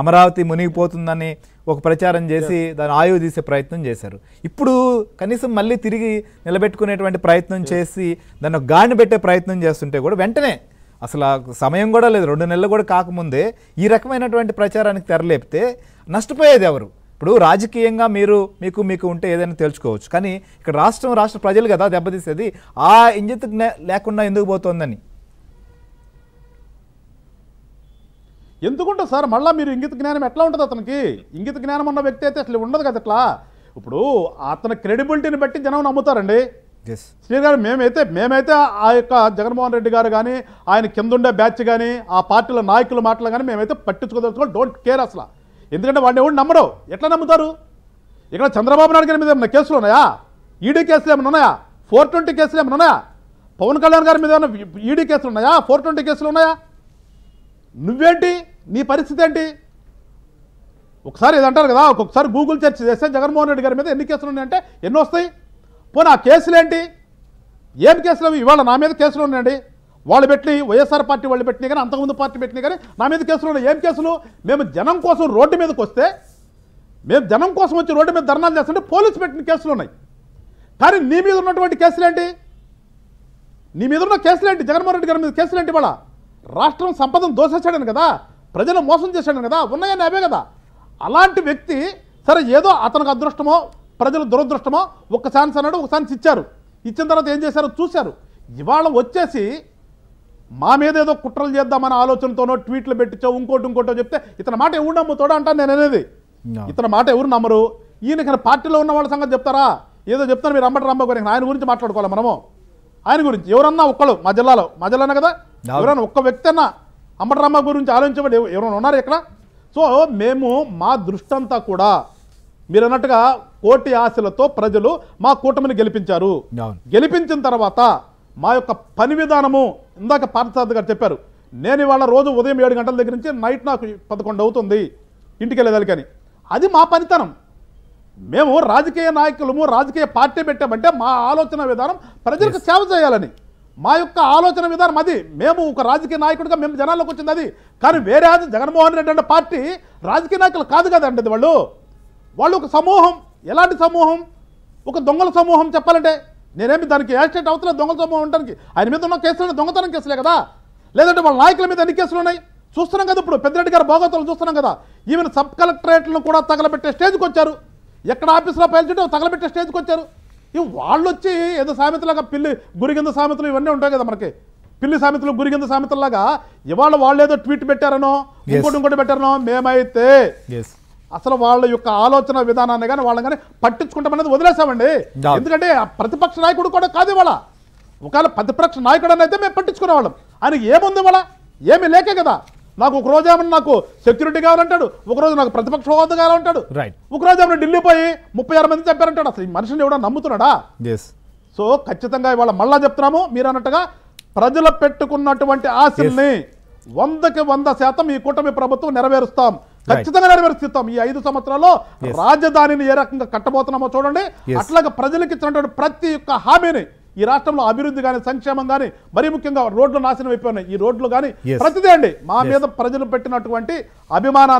అమరావతి మునిగిపోతుందని ఒక ప్రచారం చేసి దాని ఆయువు తీసే ప్రయత్నం చేశారు ఇప్పుడు కనీసం మళ్ళీ తిరిగి నిలబెట్టుకునేటువంటి ప్రయత్నం చేసి దాన్ని గాడిని పెట్టే ప్రయత్నం చేస్తుంటే కూడా వెంటనే అసలు సమయం కూడా లేదు రెండు నెలలు కూడా కాకముందే ఈ రకమైనటువంటి ప్రచారానికి తెరలేపితే నష్టపోయేది ఎవరు ఇప్పుడు రాజకీయంగా మీరు మీకు మీకు ఉంటే ఏదైనా తెలుసుకోవచ్చు కానీ ఇక్కడ రాష్ట్రం రాష్ట్ర ప్రజలు కదా దెబ్బతీసేది ఆ ఇంజిత్ లేకుండా ఎందుకు పోతోందని ఎందుకుంటే సార్ మళ్ళీ మీరు ఇంగిత జ్ఞానం ఎట్లా ఉంటుంది అతనికి ఇంగిత జ్ఞానం ఉన్న వ్యక్తి అయితే అసలు ఉండదు కదా అట్లా ఇప్పుడు అతని క్రెడిబిలిటీని బట్టి జనం నమ్ముతారండి శ్రీ గారు మేమైతే మేమైతే ఆ యొక్క జగన్మోహన్ రెడ్డి గారు కానీ ఆయన కిందుండే బ్యాచ్ కానీ ఆ పార్టీల నాయకుల మాటలు కానీ మేమైతే పట్టించుకోదలుచుకోవాలి డోంట్ కేర్ అసలు ఎందుకంటే వాడిని ఎవరు నమ్మరు ఎట్లా నమ్ముతారు ఇక్కడ చంద్రబాబు నాయుడు గారి మీద ఏమైనా కేసులు ఉన్నాయా ఈడీ కేసులు ఏమైనా ఉన్నాయా ఫోర్ ట్వంటీ కేసులు ఏమైనా ఉన్నాయా పవన్ కళ్యాణ్ గారి మీద ఏమైనా ఈడీ కేసులు ఉన్నాయా ఫోర్ ట్వంటీ కేసులు ఉన్నాయా నువ్వేంటి నీ పరిస్థితి ఏంటి ఒకసారి ఏదంటారు కదా ఒక్కొక్కసారి గూగుల్ సెర్చ్ చేస్తే జగన్మోహన్ రెడ్డి గారి మీద ఎన్ని కేసులు ఉన్నాయంటే ఎన్ని వస్తాయి పోనీ ఆ కేసులు ఏంటి ఏం కేసులు అవి ఇవాళ నా మీద కేసులు ఉన్నాయండి వాళ్ళు పెట్టి వైఎస్ఆర్ పార్టీ వాళ్ళు పెట్టినా కానీ అంతకుముందు పార్టీ పెట్టినా కానీ నా మీద కేసులు ఉన్నాయి ఏం కేసులు మేము జనం కోసం రోడ్డు మీదకి వస్తే మేము జనం కోసం వచ్చి రోడ్డు మీద ధర్నాలు చేస్తుంటే పోలీసు పెట్టిన కేసులు ఉన్నాయి కానీ నీ మీద ఉన్నటువంటి కేసులేంటి నీ మీద ఉన్న కేసులేంటి జగన్మోహన్ రెడ్డి గారి మీద కేసులేంటి వాళ్ళ రాష్ట్రం సంపదను దోసేసాడని కదా ప్రజలు మోసం చేశాడని కదా ఉన్నాయని అవే కదా అలాంటి వ్యక్తి సరే ఏదో అతనికి అదృష్టమో ప్రజలు దురదృష్టమో ఒక ఛాన్స్ అన్నాడు ఒక ఛాన్స్ ఇచ్చారు ఇచ్చిన తర్వాత ఏం చేశారో చూశారు ఇవాళ వచ్చేసి మా మీద ఏదో కుట్రలు చేద్దామన్న ఆలోచనతోనో ట్వీట్లు పెట్టించో ఇంకోటి ఇంకోటో చెప్తే ఇతని మాట ఎవరు నమ్ముతాడో అంటాను నేను అనేది ఇతని మాట ఎవరు నమ్మరు ఈయన పార్టీలో ఉన్న వాళ్ళ సంగతి చెప్తారా ఏదో చెప్తాను మీరు అమ్మటి రమ్మకొని ఆయన గురించి మాట్లాడుకోవాలి మనము ఆయన గురించి ఎవరన్నా ఒక్కళ్ళు మా జిల్లాలో మా జిల్లానే కదా ఎవరైనా ఒక్క వ్యక్తి అన్న అంబటరామ గురించి ఆలోచించబడి ఎవరైనా ఉన్నారు ఇక్కడ సో మేము మా దృష్టంతా కూడా మీరు అన్నట్టుగా కోటి ఆశలతో ప్రజలు మా కూటమిని గెలిపించారు గెలిపించిన తర్వాత మా యొక్క పని విధానము ఇందాక పార్థసాద్ గారు చెప్పారు నేను ఇవాళ రోజు ఉదయం ఏడు గంటల దగ్గర నుంచి నైట్ నాకు పదకొండు అవుతుంది ఇంటికి వెళ్ళేదానికి అది మా పనితనం మేము రాజకీయ నాయకులము రాజకీయ పార్టీ పెట్టామంటే మా ఆలోచన విధానం ప్రజలకు సేవ చేయాలని మా యొక్క ఆలోచన విధానం అది మేము ఒక రాజకీయ నాయకుడిగా మేము జనాల్లోకి వచ్చింది అది కానీ వేరే జగన్మోహన్ రెడ్డి అంటే పార్టీ రాజకీయ నాయకులు కాదు కదండి వాళ్ళు వాళ్ళు ఒక సమూహం ఎలాంటి సమూహం ఒక దొంగల సమూహం చెప్పాలంటే నేనేమి దానికి యాక్సిడెంట్ అవుతున్నా దొంగల సమూహం ఉండడానికి ఆయన మీద ఉన్న కేసులు దొంగతనం కేసులే కదా లేదంటే వాళ్ళ నాయకుల మీద ఎన్ని కేసులు ఉన్నాయి చూస్తున్నాం కదా ఇప్పుడు పెద్దిరెడ్డి గారు భోగోత్తులు చూస్తున్నాం కదా ఈవెన్ సబ్ కలెక్టరేట్లను కూడా తగలబెట్టే స్టేజ్కి వచ్చారు ఎక్కడ ఆఫీసులో పైల్చుంటే తగలబెట్టే స్టేజ్కి వచ్చారు ఇవి వాళ్ళు వచ్చి ఏదో సామెతలాగా పిల్లి గురిగింద సామెతలు ఇవన్నీ ఉంటాయి కదా మనకి పిల్లి సామెతలు గురిగింద సామెతలాగా ఇవాళ వాళ్ళు ఏదో ట్వీట్ పెట్టారనో ఇంకోటి ఇంకోటి పెట్టారనో మేమైతే అసలు వాళ్ళ యొక్క ఆలోచన విధానాన్ని కానీ వాళ్ళని కానీ పట్టించుకుంటామనేది వదిలేసామండి ఎందుకంటే ప్రతిపక్ష నాయకుడు కూడా కాదు ఇవాళ ఒకవేళ ప్రతిపక్ష నాయకుడు అయితే మేము పట్టించుకునేవాళ్ళం ఆయనకి ఏముంది ఇవాళ ఏమీ లేకే కదా నాకు ఒక రోజు ఏమన్నా నాకు సెక్యూరిటీ కావాలంటాడు ఒకరోజు నాకు ప్రతిపక్ష హోదా కావాలంటాడు ఒకరోజు ఏమన్నా ఢిల్లీ పోయి ముప్పై ఆరు మంది చెప్పారంటాడు అసలు ఈ మనిషిని ఎవడో నమ్ముతున్నాడా సో ఖచ్చితంగా ఇవాళ మళ్ళా చెప్తున్నాము మీరు అన్నట్టుగా ప్రజలు పెట్టుకున్నటువంటి ఆశల్ని వందకి వంద శాతం ఈ కూటమి ప్రభుత్వం నెరవేరుస్తాం ఖచ్చితంగా నెరవేరుస్తాం ఈ ఐదు సంవత్సరాల్లో రాజధానిని ఏ రకంగా కట్టబోతున్నామో చూడండి అట్లాగే ప్రజలకు ఇచ్చినటువంటి ప్రతి ఒక్క హామీని ఈ రాష్ట్రంలో అభివృద్ధి కానీ సంక్షేమం కానీ మరీ ముఖ్యంగా రోడ్లు నాశనం అయిపోయినాయి ఈ రోడ్లు కానీ ప్రతిదే అండి మా మీద ప్రజలు పెట్టినటువంటి అభిమానాన్ని